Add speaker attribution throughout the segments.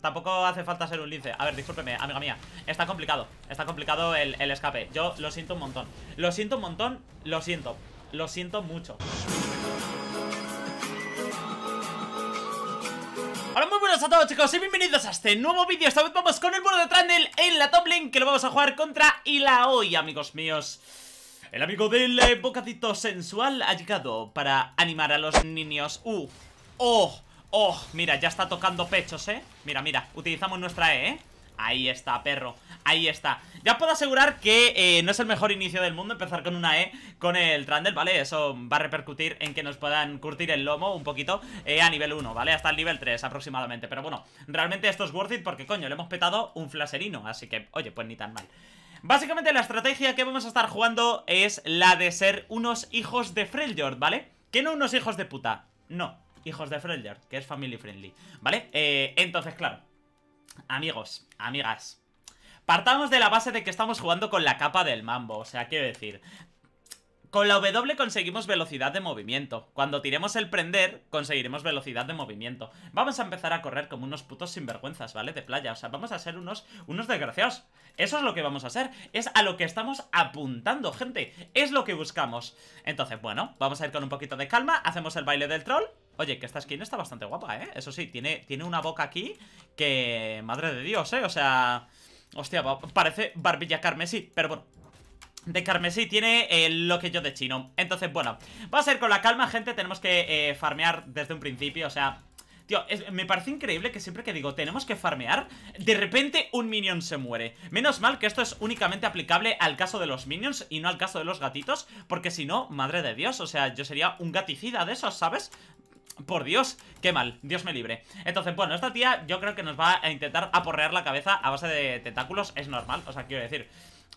Speaker 1: Tampoco hace falta ser un lince A ver, discúlpeme, amiga mía Está complicado, está complicado el, escape Yo lo siento un montón Lo siento un montón, lo siento Lo siento mucho Hola, muy buenos a todos chicos y bienvenidos a este nuevo vídeo Esta vez vamos con el muro de Trundle en la top lane Que lo vamos a jugar contra hoy amigos míos El amigo del eh, bocadito sensual ha llegado para animar a los niños Uh, oh Oh, mira, ya está tocando pechos, ¿eh? Mira, mira, utilizamos nuestra E, ¿eh? Ahí está, perro, ahí está Ya puedo asegurar que eh, no es el mejor inicio del mundo Empezar con una E con el Trundle, ¿vale? Eso va a repercutir en que nos puedan curtir el lomo un poquito eh, A nivel 1, ¿vale? Hasta el nivel 3 aproximadamente Pero bueno, realmente esto es worth it porque, coño, le hemos petado un flaserino Así que, oye, pues ni tan mal Básicamente la estrategia que vamos a estar jugando es la de ser unos hijos de Freljord, ¿vale? Que no unos hijos de puta, no hijos de Freljord, que es family friendly, ¿vale? Eh, entonces, claro, amigos, amigas, partamos de la base de que estamos jugando con la capa del mambo, o sea, quiero decir... Con la W conseguimos velocidad de movimiento. Cuando tiremos el prender, conseguiremos velocidad de movimiento. Vamos a empezar a correr como unos putos sinvergüenzas, ¿vale? De playa. O sea, vamos a ser unos, unos desgraciados. Eso es lo que vamos a hacer. Es a lo que estamos apuntando, gente. Es lo que buscamos. Entonces, bueno, vamos a ir con un poquito de calma. Hacemos el baile del troll. Oye, que esta skin está bastante guapa, ¿eh? Eso sí, tiene, tiene una boca aquí que... Madre de Dios, ¿eh? O sea... Hostia, parece barbilla carmesí, pero bueno, de carmesí tiene eh, lo que yo de chino Entonces, bueno, va a ser con la calma, gente Tenemos que eh, farmear desde un principio O sea, tío, me parece increíble Que siempre que digo, tenemos que farmear De repente un minion se muere Menos mal que esto es únicamente aplicable Al caso de los minions y no al caso de los gatitos Porque si no, madre de dios, o sea Yo sería un gaticida de esos, ¿sabes? Por Dios, qué mal, Dios me libre Entonces, bueno, esta tía yo creo que nos va a intentar aporrear la cabeza a base de tentáculos Es normal, o sea, quiero decir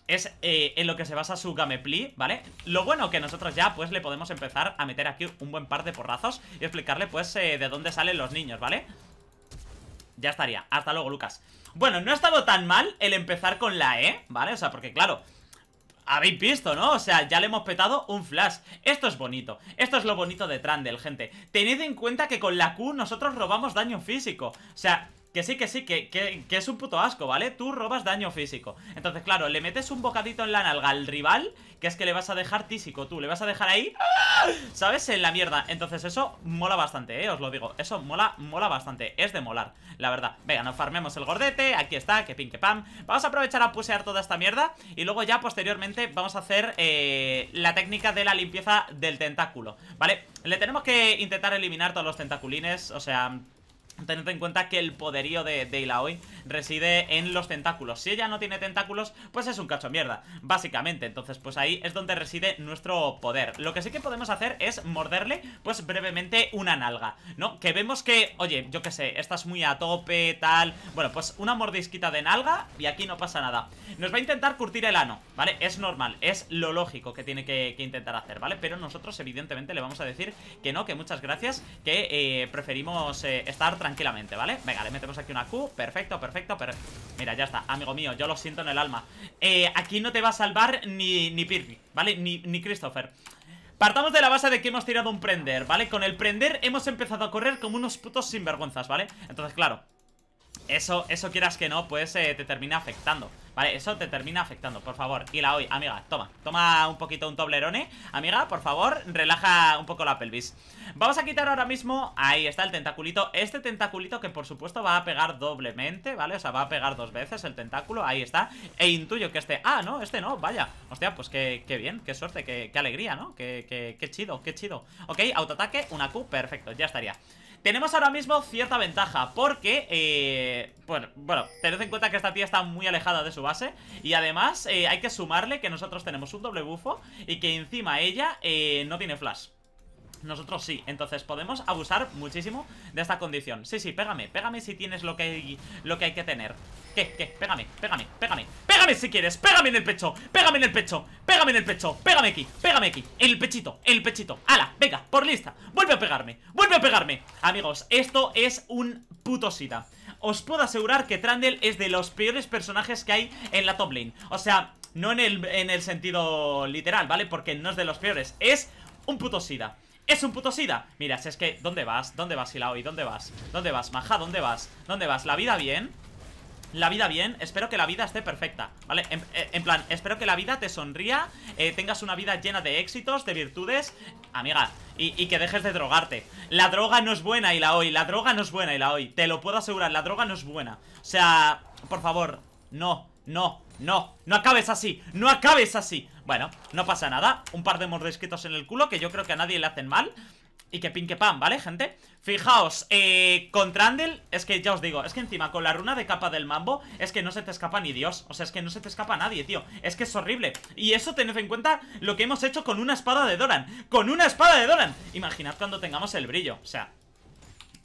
Speaker 1: es eh, en lo que se basa su Gameplay, ¿vale? Lo bueno que nosotros ya, pues, le podemos empezar a meter aquí un buen par de porrazos Y explicarle, pues, eh, de dónde salen los niños, ¿vale? Ya estaría, hasta luego, Lucas Bueno, no ha estado tan mal el empezar con la E, ¿vale? O sea, porque claro, habéis visto, ¿no? O sea, ya le hemos petado un flash Esto es bonito, esto es lo bonito de Trundle, gente Tened en cuenta que con la Q nosotros robamos daño físico O sea, que sí, que sí, que, es un puto asco, ¿vale? Tú robas daño físico Entonces, claro, le metes un bocadito en la nalga al rival Que es que le vas a dejar tísico tú Le vas a dejar ahí, ¿sabes? En la mierda Entonces eso mola bastante, ¿eh? Os lo digo Eso mola, mola bastante Es de molar, la verdad Venga, nos farmemos el gordete Aquí está, que pin, que pam Vamos a aprovechar a pusear toda esta mierda Y luego ya, posteriormente, vamos a hacer eh, la técnica de la limpieza del tentáculo ¿Vale? Le tenemos que intentar eliminar todos los tentaculines O sea... Tened en cuenta que el poderío de, de hoy reside en los tentáculos. Si ella no tiene tentáculos, pues es un cacho mierda, básicamente. Entonces, pues ahí es donde reside nuestro poder. Lo que sí que podemos hacer es morderle, pues brevemente, una nalga, ¿no? Que vemos que, oye, yo qué sé, estás muy a tope, tal... Bueno, pues una mordisquita de nalga y aquí no pasa nada. Nos va a intentar curtir el ano, ¿vale? Es normal, es lo lógico que tiene que, intentar hacer, ¿vale? Pero nosotros, evidentemente, le vamos a decir que no, que muchas gracias, que eh, preferimos eh, estar tranquilos tranquilamente, ¿vale? Venga, le metemos aquí una Q, perfecto, perfecto, pero Mira, ya está, amigo mío, yo lo siento en el alma eh, Aquí no te va a salvar ni, ni Pirri, ¿vale? Ni, ni Christopher Partamos de la base de que hemos tirado un prender, ¿vale? Con el prender hemos empezado a correr como unos putos sinvergüenzas, ¿vale? Entonces, claro, eso, eso quieras que no, pues eh, te termina afectando Vale, eso te termina afectando, por favor Y la hoy, amiga, toma, toma un poquito un toblerone Amiga, por favor, relaja un poco la pelvis Vamos a quitar ahora mismo, ahí está el tentaculito Este tentaculito que por supuesto va a pegar doblemente, ¿vale? O sea, va a pegar dos veces el tentáculo, ahí está E intuyo que este, ah, no, este no, vaya Hostia, pues qué, bien, qué suerte, qué, alegría, ¿no? Qué, qué chido, qué chido Ok, autoataque, una Q, perfecto, ya estaría tenemos ahora mismo cierta ventaja porque, eh, bueno, bueno, tened en cuenta que esta tía está muy alejada de su base y además eh, hay que sumarle que nosotros tenemos un doble bufo y que encima ella eh, no tiene flash. Nosotros sí, entonces podemos abusar muchísimo de esta condición Sí, sí, pégame, pégame si tienes lo que hay, lo que, hay que tener ¿Qué? ¿Qué? Pégame, pégame, pégame Pégame si quieres, pégame en el pecho, pégame en el pecho Pégame en el pecho, pégame aquí, pégame aquí el pechito, el pechito, ¡Hala! venga, por lista Vuelve a pegarme, vuelve a pegarme Amigos, esto es un puto sida Os puedo asegurar que Trundle es de los peores personajes que hay en la top lane O sea, no en el, en el sentido literal, ¿vale? Porque no es de los peores, es un puto sida ¡Es un puto SIDA! Mira, si es que... ¿Dónde vas? ¿Dónde vas, Hilaoi? ¿Dónde vas? ¿Dónde vas, Maja? ¿Dónde vas? ¿Dónde vas? ¿La vida bien? La vida bien, espero que la vida esté perfecta, ¿vale? En, eh, plan, espero que la vida te sonría, eh, tengas una vida llena de éxitos, de virtudes, amiga, y, que dejes de drogarte. La droga no es buena, y la droga no es buena, y la te lo puedo asegurar, la droga no es buena. O sea, por favor, no, no, no, no acabes así, no acabes así, bueno, no pasa nada Un par de mordisquitos en el culo que yo creo que a nadie le hacen mal y que pin pan, ¿vale, gente? Fijaos, eh, Con Andel Es que ya os digo, es que encima con la runa de capa del mambo Es que no se te escapa ni Dios O sea, es que no se te escapa nadie, tío Es que es horrible Y eso tened en cuenta lo que hemos hecho con una espada de Doran ¡Con una espada de Doran! Imaginad cuando tengamos el brillo, o sea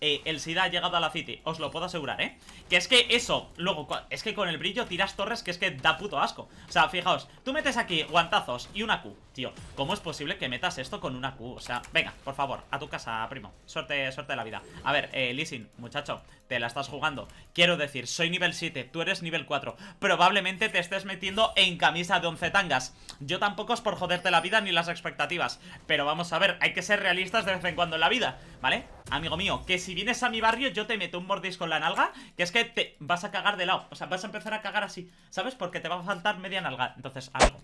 Speaker 1: eh, el SIDA ha llegado a la City, os lo puedo asegurar, ¿eh? Que es que eso, luego, es que con el brillo tiras torres que es que da puto asco O sea, fijaos, tú metes aquí guantazos y una Q, tío ¿Cómo es posible que metas esto con una Q? O sea, venga, por favor, a tu casa, primo Suerte, suerte de la vida A ver, eh, muchacho, te la estás jugando Quiero decir, soy nivel 7, tú eres nivel 4 Probablemente te estés metiendo en camisa de 11 tangas Yo tampoco es por joderte la vida ni las expectativas Pero vamos a ver, hay que ser realistas de vez en cuando en la vida, ¿vale? Amigo mío, que si vienes a mi barrio yo te meto un mordis con la nalga, que es que te vas a cagar de lado. O sea, vas a empezar a cagar así, ¿sabes? Porque te va a faltar media nalga. Entonces, algo.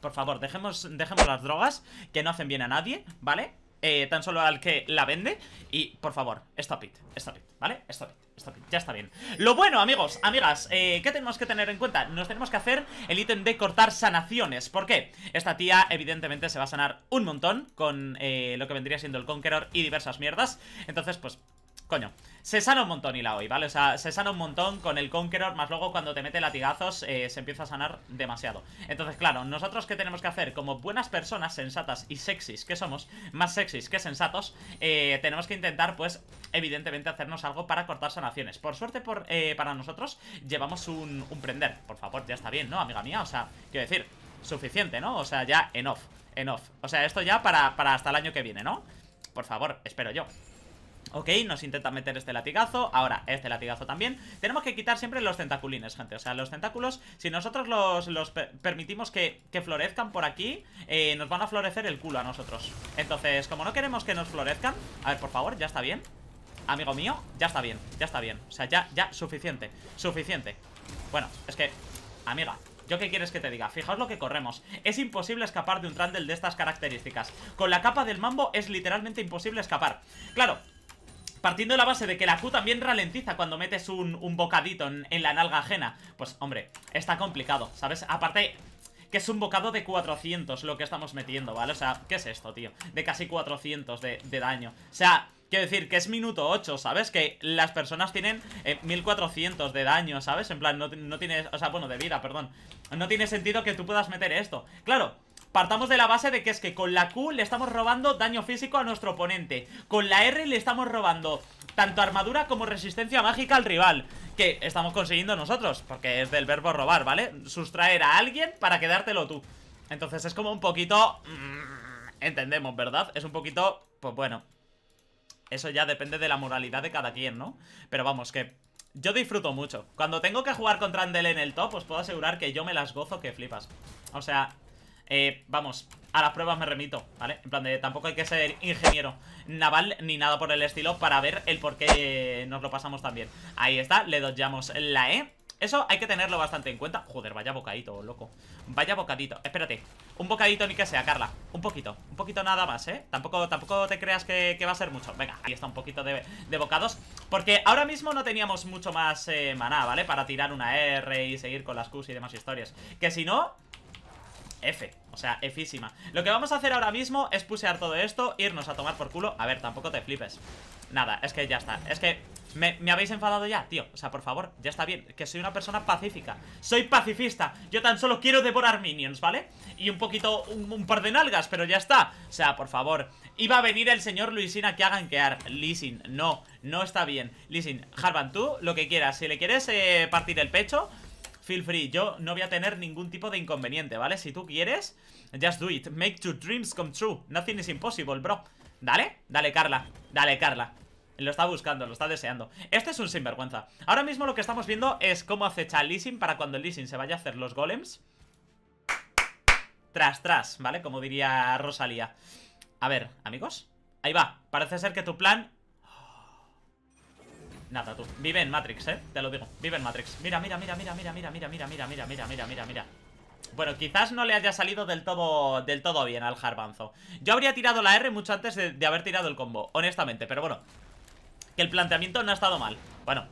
Speaker 1: Por favor, dejemos, dejemos las drogas, que no hacen bien a nadie, ¿vale? Eh, tan solo al que la vende. Y, por favor, stop it, stop it. ¿Vale? Esto ya está bien Lo bueno, amigos, amigas, eh, ¿qué tenemos que tener en cuenta? Nos tenemos que hacer el ítem de cortar sanaciones ¿Por qué? Esta tía, evidentemente, se va a sanar un montón Con eh, lo que vendría siendo el Conqueror y diversas mierdas Entonces, pues, Coño, se sana un montón la hoy, ¿vale? O sea, se sana un montón con el Conqueror, más luego cuando te mete latigazos eh, se empieza a sanar demasiado. Entonces, claro, nosotros que tenemos que hacer? Como buenas personas sensatas y sexys que somos, más sexys que sensatos, eh, tenemos que intentar, pues, evidentemente hacernos algo para cortar sanaciones. Por suerte por, eh, para nosotros llevamos un, prender. Por favor, ya está bien, ¿no, amiga mía? O sea, quiero decir, suficiente, ¿no? O sea, ya en off, en off, O sea, esto ya para, para hasta el año que viene, ¿no? Por favor, espero yo. Ok, nos intenta meter este latigazo Ahora, este latigazo también Tenemos que quitar siempre los tentaculines, gente O sea, los tentáculos, si nosotros los, permitimos que, florezcan por aquí eh, Nos van a florecer el culo a nosotros Entonces, como no queremos que nos florezcan A ver, por favor, ya está bien Amigo mío, ya está bien, ya está bien O sea, ya, ya, suficiente, suficiente Bueno, es que, amiga ¿Yo qué quieres que te diga? Fijaos lo que corremos Es imposible escapar de un Trundle de estas características Con la capa del mambo es literalmente imposible escapar Claro, Partiendo de la base de que la Q también ralentiza cuando metes un, bocadito en, la nalga ajena. Pues, hombre, está complicado, ¿sabes? Aparte... Que es un bocado de 400 lo que estamos metiendo, ¿vale? O sea, ¿qué es esto, tío? De casi 400 de, daño. O sea, Quiero decir, que es minuto 8, ¿sabes? Que las personas tienen 1400 eh, de daño, ¿sabes? En plan, no, no tienes... O sea, bueno, de vida, perdón No tiene sentido que tú puedas meter esto Claro, Partamos de la base de que es que con la Q le estamos robando daño físico a nuestro oponente. Con la R le estamos robando tanto armadura como resistencia mágica al rival. Que estamos consiguiendo nosotros, porque es del verbo robar, ¿vale? Sustraer a alguien para quedártelo tú. Entonces es como un poquito... Mm, entendemos, ¿verdad? Es un poquito... Pues bueno... Eso ya depende de la moralidad de cada quien, ¿no? Pero vamos, que yo disfruto mucho. Cuando tengo que jugar contra Andel en el top, os puedo asegurar que yo me las gozo que flipas. O sea, eh, vamos, a las pruebas me remito, ¿vale? En plan de tampoco hay que ser ingeniero naval ni nada por el estilo para ver el por qué nos lo pasamos tan bien. Ahí está, le doyamos la E. Eso hay que tenerlo bastante en cuenta. Joder, vaya bocadito, loco. Vaya bocadito. Espérate. Un bocadito ni que sea, Carla. Un poquito. Un poquito nada más, ¿eh? Tampoco, tampoco te creas que, va a ser mucho. Venga, ahí está un poquito de, bocados. Porque ahora mismo no teníamos mucho más eh, maná, ¿vale? Para tirar una R y seguir con las Qs y demás historias. Que si no, F, o sea, Físima Lo que vamos a hacer ahora mismo es pusear todo esto Irnos a tomar por culo, a ver, tampoco te flipes Nada, es que ya está, es que me, habéis enfadado ya, tío, o sea, por favor Ya está bien, que soy una persona pacífica Soy pacifista, yo tan solo quiero devorar minions, ¿vale? Y un poquito, un, par de nalgas, pero ya está O sea, por favor, iba a venir el señor Luisina que hagan quear Lisin, no, no está bien Lisin, Harvan, tú, lo que quieras Si le quieres eh, partir el pecho feel free. Yo no voy a tener ningún tipo de inconveniente, ¿vale? Si tú quieres, just do it. Make your dreams come true. Nothing is impossible, bro. Dale, dale, Carla. Dale, Carla. Lo está buscando, lo está deseando Este es un sinvergüenza Ahora mismo lo que estamos viendo es cómo acecha Leasing Para cuando el Leasing se vaya a hacer los golems Tras, tras, ¿vale? Como diría Rosalía A ver, amigos Ahí va, parece ser que tu plan Nada, tú. Vive en Matrix, ¿eh? Te lo digo. Vive en Matrix. Mira, mira, mira, mira, mira, mira, mira, mira, mira, mira, mira, mira, mira, Bueno, quizás no le haya salido del todo, del todo bien al Jarbanzo. Yo habría tirado la R mucho antes de, de haber tirado el combo, honestamente. Pero bueno, que el planteamiento no ha estado mal. Bueno,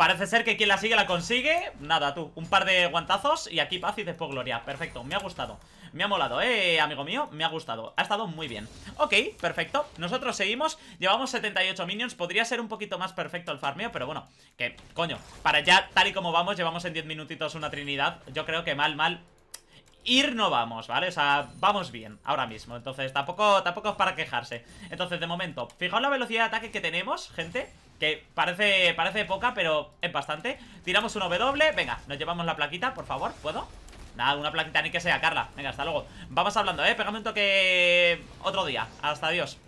Speaker 1: Parece ser que quien la sigue la consigue Nada, tú, un par de guantazos Y aquí paz y después gloria, perfecto, me ha gustado Me ha molado, eh, amigo mío, me ha gustado Ha estado muy bien, ok, perfecto Nosotros seguimos, llevamos 78 minions Podría ser un poquito más perfecto el farmeo Pero bueno, que, coño, para ya Tal y como vamos, llevamos en 10 minutitos una trinidad Yo creo que mal, mal ir no vamos, ¿vale? O sea, vamos bien ahora mismo, entonces tampoco, tampoco es para quejarse Entonces, de momento, fijaos la velocidad de ataque que tenemos, gente que parece, parece poca, pero es bastante Tiramos un W, venga, nos llevamos la plaquita, por favor, ¿puedo? Nada, una plaquita ni que sea, Carla Venga, hasta luego Vamos hablando, eh, Pegamento que. otro día Hasta adiós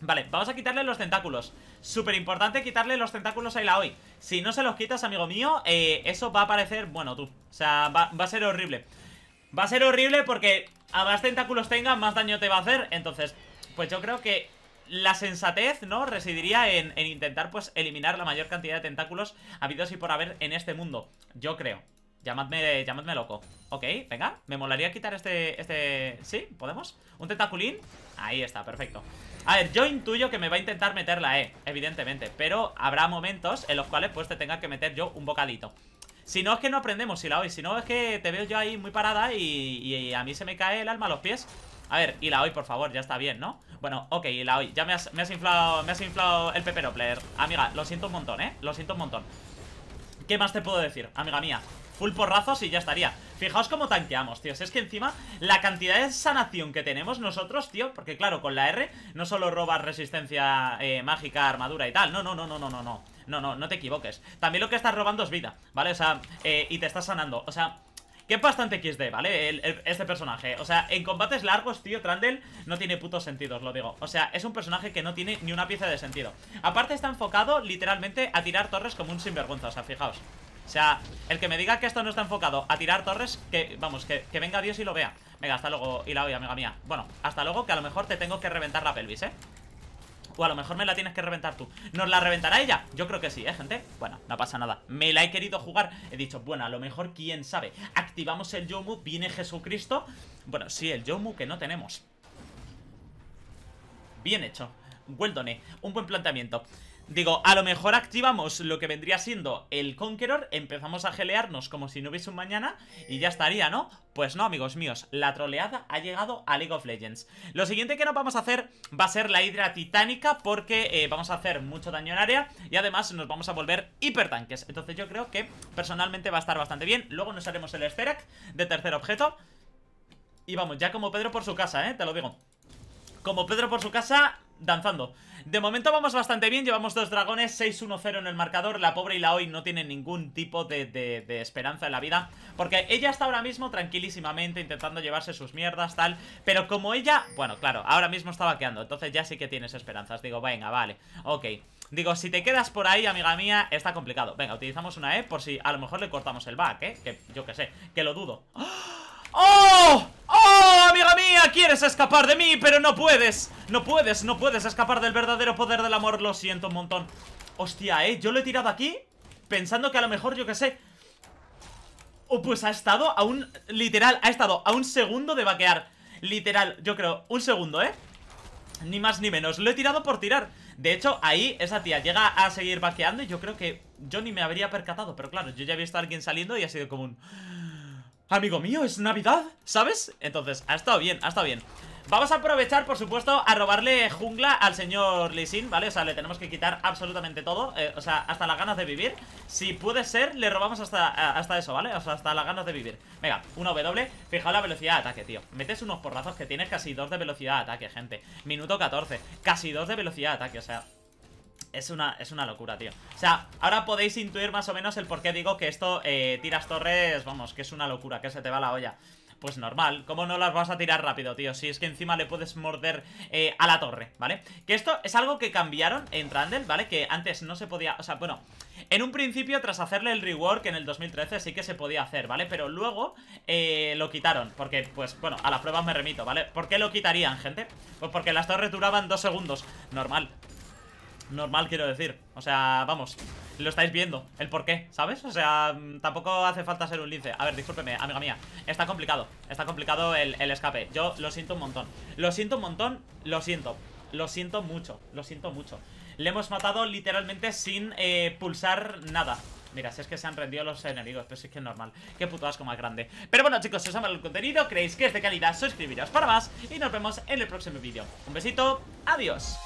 Speaker 1: Vale, vamos a quitarle los tentáculos Súper importante quitarle los tentáculos a la hoy Si no se los quitas, amigo mío eh, Eso va a parecer, bueno, tú O sea, va, va a ser horrible Va a ser horrible porque a más tentáculos tenga, más daño te va a hacer Entonces, pues yo creo que la sensatez, ¿no? Residiría en, intentar, pues, eliminar la mayor cantidad de tentáculos habidos y por haber en este mundo. Yo creo. Llamadme, llamadme loco. Ok, venga. Me molaría quitar este... este... ¿Sí? ¿Podemos? ¿Un tentaculín? Ahí está, perfecto. A ver, yo intuyo que me va a intentar meter la E, evidentemente. Pero habrá momentos en los cuales, pues, te tenga que meter yo un bocadito. Si no es que no aprendemos, si la hoy, si no es que te veo yo ahí muy parada y, y, a mí se me cae el alma a los pies. A ver, y la hoy, por favor, ya está bien, ¿no? Bueno, ok, y la hoy, ya me has, inflado Me has inflado el pepero, player Amiga, lo siento un montón, ¿eh? Lo siento un montón ¿Qué más te puedo decir, amiga mía? Full porrazos y ya estaría Fijaos cómo tanqueamos, tío, es que encima La cantidad de sanación que tenemos nosotros, tío Porque claro, con la R no solo robas Resistencia eh, mágica, armadura y tal No, no, no, no, no, no, no no, no, no te equivoques También lo que estás robando es vida, ¿vale? O sea, eh, y te estás sanando O sea, que es bastante XD, ¿vale? este personaje O sea, en combates largos, tío, trandel no tiene putos sentidos, lo digo O sea, es un personaje que no tiene ni una pieza de sentido Aparte está enfocado, literalmente, a tirar torres como un sinvergüenza O sea, fijaos o sea, el que me diga que esto no está enfocado a tirar torres, que, vamos, que, que venga Dios y lo vea. Venga, hasta luego, y la oye, amiga mía. Bueno, hasta luego, que a lo mejor te tengo que reventar la pelvis, ¿eh? O a lo mejor me la tienes que reventar tú ¿Nos la reventará ella? Yo creo que sí, ¿eh, gente? Bueno, no pasa nada Me la he querido jugar He dicho, bueno, a lo mejor, quién sabe Activamos el Yomu Viene Jesucristo Bueno, sí, el Yomu que no tenemos Bien hecho Weldone. Eh. Un buen planteamiento Digo, a lo mejor activamos lo que vendría siendo el Conqueror, empezamos a gelearnos como si no hubiese un mañana y ya estaría, ¿no? Pues no, amigos míos, la troleada ha llegado a League of Legends. Lo siguiente que nos vamos a hacer va a ser la Hidra Titánica porque eh, vamos a hacer mucho daño en área y además nos vamos a volver hipertanques. Entonces yo creo que personalmente va a estar bastante bien. Luego nos haremos el Esterac de tercer objeto y vamos, ya como Pedro por su casa, ¿eh? Te lo digo. Como Pedro por su casa, danzando de momento vamos bastante bien, llevamos dos dragones, 6-1-0 en el marcador. La pobre y la hoy no tienen ningún tipo de, esperanza en la vida. Porque ella está ahora mismo tranquilísimamente intentando llevarse sus mierdas, tal. Pero como ella... Bueno, claro, ahora mismo está vaqueando. Entonces ya sí que tienes esperanzas. Digo, venga, vale, ok. Digo, si te quedas por ahí, amiga mía, está complicado. Venga, utilizamos una E por si a lo mejor le cortamos el back, ¿eh? Que yo qué sé, que lo dudo. ¡Oh! ¡Oh, amiga mía! Quieres escapar de mí, pero no puedes No puedes, no puedes escapar del verdadero poder del amor Lo siento un montón Hostia, ¿eh? Yo lo he tirado aquí Pensando que a lo mejor, yo qué sé O pues ha estado a un... Literal, ha estado a un segundo de vaquear Literal, yo creo, un segundo, ¿eh? Ni más ni menos, lo he tirado por tirar De hecho, ahí esa tía llega a seguir vaqueando Y yo creo que yo ni me habría percatado Pero claro, yo ya había visto a alguien saliendo y ha sido común. Amigo mío, es Navidad, ¿sabes? Entonces, ha estado bien, ha estado bien Vamos a aprovechar, por supuesto, a robarle jungla al señor Lee Sin, ¿vale? O sea, le tenemos que quitar absolutamente todo, eh, o sea, hasta las ganas de vivir Si puede ser, le robamos hasta, eh, hasta eso, ¿vale? O sea, hasta las ganas de vivir Venga, 1W, fijaos la velocidad de ataque, tío Metes unos porrazos que tienes casi dos de velocidad de ataque, gente Minuto 14, casi dos de velocidad de ataque, o sea, es una, es una locura, tío O sea, ahora podéis intuir más o menos el por qué digo que esto eh, tiras torres, vamos, que es una locura, que se te va la olla pues normal, ¿cómo no las vas a tirar rápido, tío? Si es que encima le puedes morder eh, a la torre, ¿vale? Que esto es algo que cambiaron en Randall, ¿vale? Que antes no se podía, o sea, bueno, en un principio tras hacerle el rework en el 2013 sí que se podía hacer, ¿vale? Pero luego eh, lo quitaron, porque, pues, bueno, a las pruebas me remito, ¿vale? ¿Por qué lo quitarían, gente? Pues porque las torres duraban dos segundos, normal normal, quiero decir. O sea, vamos, lo estáis viendo, el por qué, ¿sabes? O sea, mm, tampoco hace falta ser un lince. A ver, discúlpeme, amiga mía, está complicado, está complicado el, escape. Yo lo siento un montón, lo siento un montón, lo siento, lo siento mucho, lo siento mucho. Le hemos matado literalmente sin eh, pulsar nada. Mira, si es que se han rendido los enemigos, pero si es que es normal. Qué puto asco más grande. Pero bueno, chicos, si os gustado el contenido, creéis que es de calidad, suscribiros para más y nos vemos en el próximo vídeo. Un besito, adiós.